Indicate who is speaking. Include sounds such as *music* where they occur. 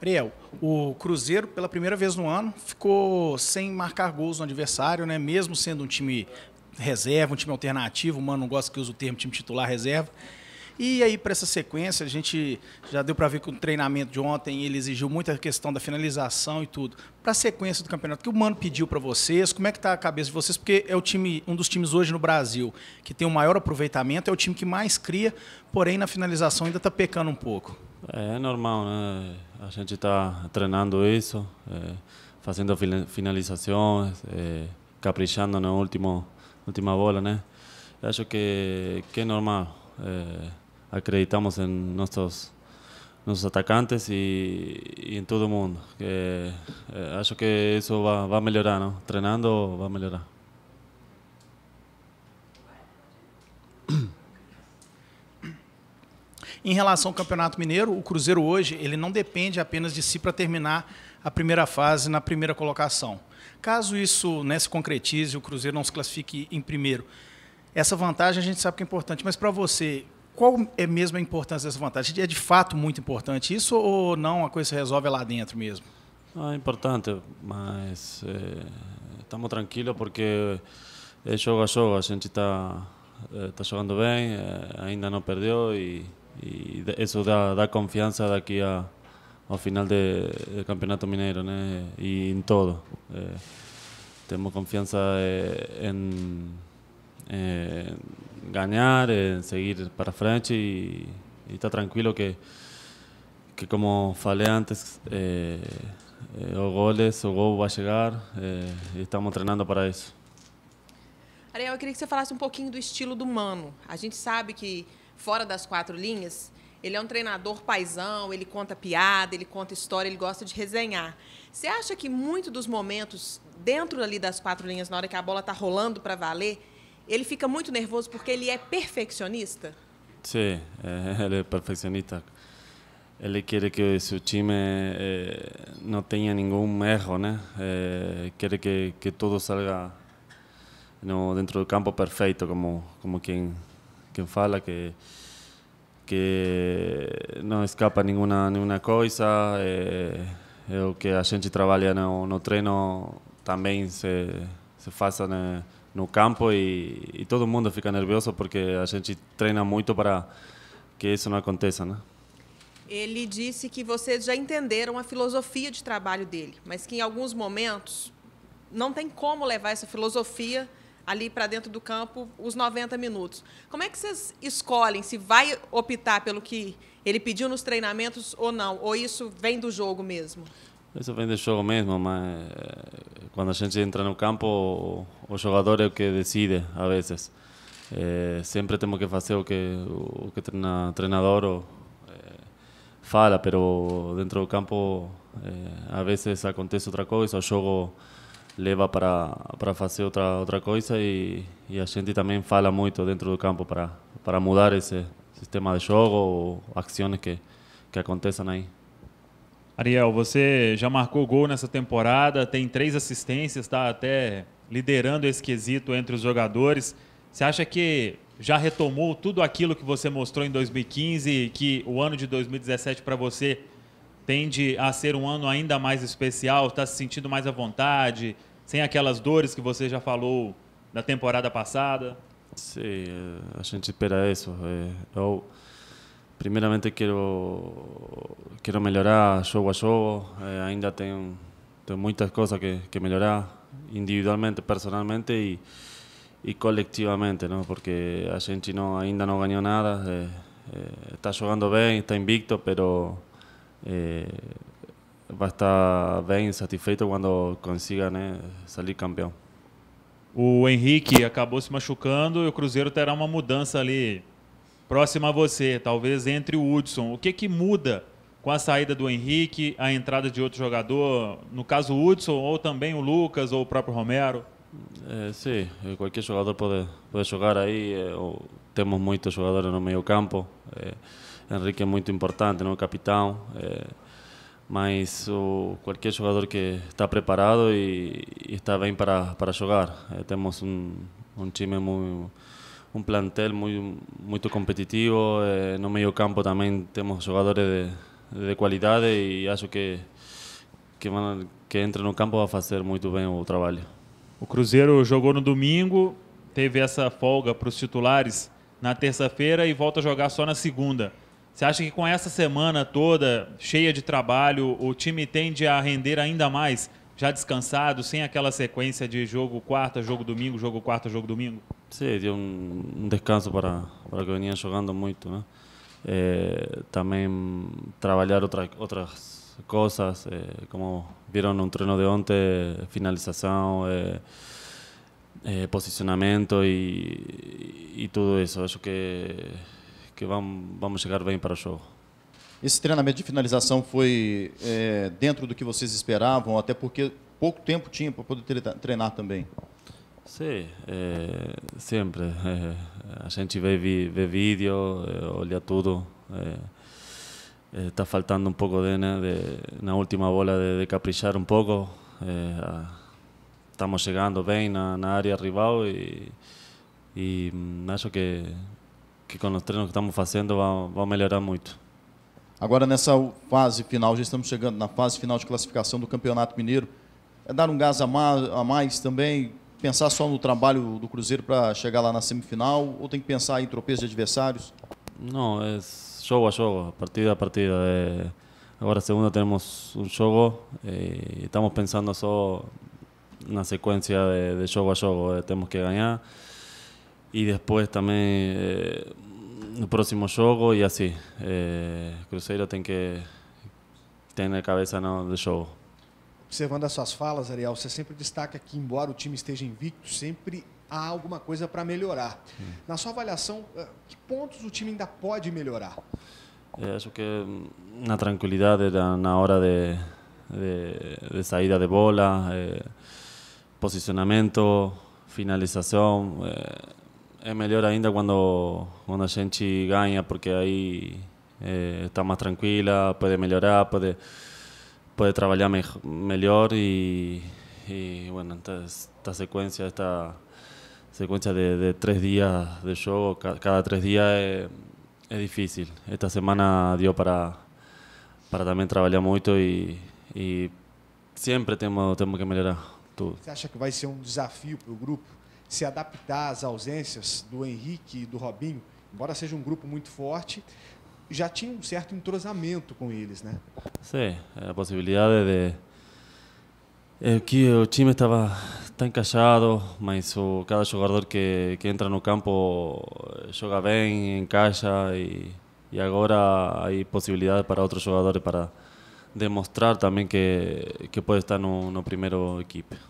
Speaker 1: Ariel, o Cruzeiro, pela primeira vez no ano, ficou sem marcar gols no adversário, né? Mesmo sendo um time reserva, um time alternativo, o Mano não gosta que use o termo time titular reserva. E aí, para essa sequência, a gente já deu para ver que o treinamento de ontem ele exigiu muita questão da finalização e tudo. Para a sequência do campeonato, o que o Mano pediu para vocês? Como é que está a cabeça de vocês? Porque é o time, um dos times hoje no Brasil que tem o maior aproveitamento, é o time que mais cria, porém na finalização ainda está pecando um pouco.
Speaker 2: É, é, normal, né? A gente está treinando isso, é, fazendo finalizações, é, caprichando na última, última bola, né? acho que, que é normal. É, acreditamos en nuestros nuestros atacantes y, y en todo el mundo. Que, eh, acho que eso va, va a mejorar, ¿no? Entrenando va a mejorar.
Speaker 1: *clears throat* Em relação ao Campeonato Mineiro, o Cruzeiro hoje ele não depende apenas de si para terminar a primeira fase na primeira colocação. Caso isso né, se concretize, o Cruzeiro não se classifique em primeiro, essa vantagem a gente sabe que é importante. Mas para você, qual é mesmo a importância dessa vantagem? É de fato muito importante isso ou não a coisa se resolve lá dentro mesmo?
Speaker 2: Ah, é importante, mas é, eh, estamos tranquilos porque é jogo a jogo, a gente está eh, tá jogando bem, ainda não perdeu e, e isso dá, dá, confiança daqui a, ao final do, Campeonato Mineiro né? e em todo. É, temos confiança em, em ganhar, en eh, seguir para frente y, y está tranquilo que, que como falei antes, eh, eh, o goles, o gol vai chegar eh, e estamos treinando para isso.
Speaker 1: Ariel, eu queria que você falasse um pouquinho do estilo do Mano. A gente sabe que, fora das quatro linhas, ele é um treinador paisão, ele conta piada, ele conta história, ele gosta de resenhar. Você acha que muito dos momentos dentro ali das quatro linhas, na hora que a bola está rolando para valer, ele fica muito nervoso porque ele é perfeccionista?
Speaker 2: Sim, ele é perfeccionista. Ele quer que seu time eh, eh, não tenha nenhum erro, né? Eh, quer que, que tudo salga no, dentro do campo perfeito, como, como quem, quem fala, que, que não escapa nenhuma, nenhuma coisa. é o que a gente trabalha no, no treino também se, se faça. Né? no campo e, e, todo mundo fica nervoso porque a gente treina muito para que isso não aconteça, né?
Speaker 1: Ele disse que vocês já entenderam a filosofia de trabalho dele, mas que em alguns momentos não tem como levar essa filosofia ali para dentro do campo os 90 minutos. Como é que vocês escolhem se vai optar pelo que ele pediu nos treinamentos ou não? Ou isso vem do jogo mesmo?
Speaker 2: Isso vem do jogo mesmo, mas quando a gente entra no campo, o, o jogador é o que decide, a vezes. É, eh, sempre temos que fazer o que eh, o que treina, treinador ou, é, fala, pero dentro do campo, é, a vezes acontece outra coisa, o jogo leva para para fazer outra outra coisa e, e a gente também fala muito dentro do campo para para mudar esse sistema de jogo ou ações que que aconteçam aí. Ariel, você já marcou gol nessa temporada, tem três assistências, está até
Speaker 1: liderando esse quesito entre os jogadores. Você acha que já retomou tudo aquilo que você mostrou em 2015, que o ano de 2017 para você tende a ser um ano ainda mais especial, está se sentindo mais à vontade, sem aquelas dores que você já falou na temporada passada?
Speaker 2: Sim, é, a gente espera isso. Eu é, é Primeiramente quero quero melhorar jogo a jogo, eh, ainda tenho, tenho muitas coisas que, que melhorar, individualmente, personalmente e, e coletivamente, não? porque a gente não, ainda não ganhou nada, eh, eh, está jogando bem, está invicto, mas eh, vai estar bem satisfeito quando consiga né, sair campeão. O Henrique acabou se machucando e o Cruzeiro terá uma mudança ali
Speaker 1: Próximo a você, talvez entre o Hudson. O que, que muda com a saída do Henrique, a entrada de outro jogador, no caso o Hudson, ou também o Lucas ou o próprio Romero?
Speaker 2: É, sim, qualquer jogador pode, pode jogar aí. É, temos muitos jogadores no meio campo. É, Henrique é muito importante, não é capitão. É, mas o, qualquer jogador que está preparado e, e está bem para, para jogar. É, temos um, um time muito un plantel muito competitivo, eh, no meio campo também temos jogadores de, de e y acho que, que, van, que entra no campo vai fazer muito bem o trabalho.
Speaker 1: O Cruzeiro jogou no domingo,
Speaker 2: teve essa folga para os titulares na terça-feira e volta
Speaker 1: a jogar só na segunda. Você acha que com essa semana toda cheia de trabalho, o time tende a render ainda mais? já descansado, sem aquela sequência de jogo quarta, jogo domingo, jogo quarta, jogo domingo?
Speaker 2: Sim, deu um, um descanso para, para que venha jogando muito. Né? É, também trabalhar outra, outras coisas, é, como viram no treino de ontem, finalização. É, é e tudo isso acho que, que vamos, vamos chegar bem para o jogo.
Speaker 1: Esse treinamento de finalização foi é, dentro do que vocês esperavam, até porque pouco tempo tinha para poder treinar também.
Speaker 2: Sim, é, sempre. É, a gente vê, vê vídeo, é, olha tudo. Está é, é, faltando um pouco de, né, de, na última bola de, de caprichar um pouco. estamos chegando bem na, na área rival e, e hum, acho que, que com os treinos que estamos fazendo vão vai melhorar muito.
Speaker 1: Agora, nessa fase final, já estamos chegando na fase final de classificação do Campeonato Mineiro. É dar um gás a mais, a mais também? Pensar só no trabalho do Cruzeiro para chegar lá na semifinal? Ou tem que pensar em tropeços de adversários?
Speaker 2: Não, é jogo a jogo, partida a partida. É... Agora, segunda, temos um jogo e é, estamos pensando só na sequência de, de jogo a jogo. É, temos que ganhar. E depois também. É... Eh, eh, no próximo jogo e assim. É, Cruzeiro tem que ter na cabeça não do jogo.
Speaker 1: Observando as suas falas, Ariel, você sempre destaca que, embora o time esteja invicto, sempre há alguma coisa para melhorar. Hum. Na sua avaliação, eh, que pontos o time ainda pode melhorar?
Speaker 2: É, acho que mm, na tranquilidade, na hora de, de, de saída de bola, é, posicionamento, finalização. É, Es mejor ainda cuando una senchi gana porque ahí eh, está más tranquila, puede mejorar, puede puede trabajar melhor bueno, esta, esta esta secuencia de, tres días de show cada tres días es difícil. Esta semana dio para, para trabajar trabajar y y e que mejorar todo.
Speaker 1: ¿Crees acha que a ser un um desafío para el grupo? se adaptar às ausências do Henrique e do Robinho, embora seja um grupo muito forte, já tinha um certo entrosamento com eles, né?
Speaker 2: Sim, eh, a possibilidade de é, que o time estava está encaixado, mas o cada jogador que, que entra no campo eh, joga bem, encaixa e, e agora há possibilidade para outros jogadores para demonstrar também que, que pode estar no, no primeiro equipe.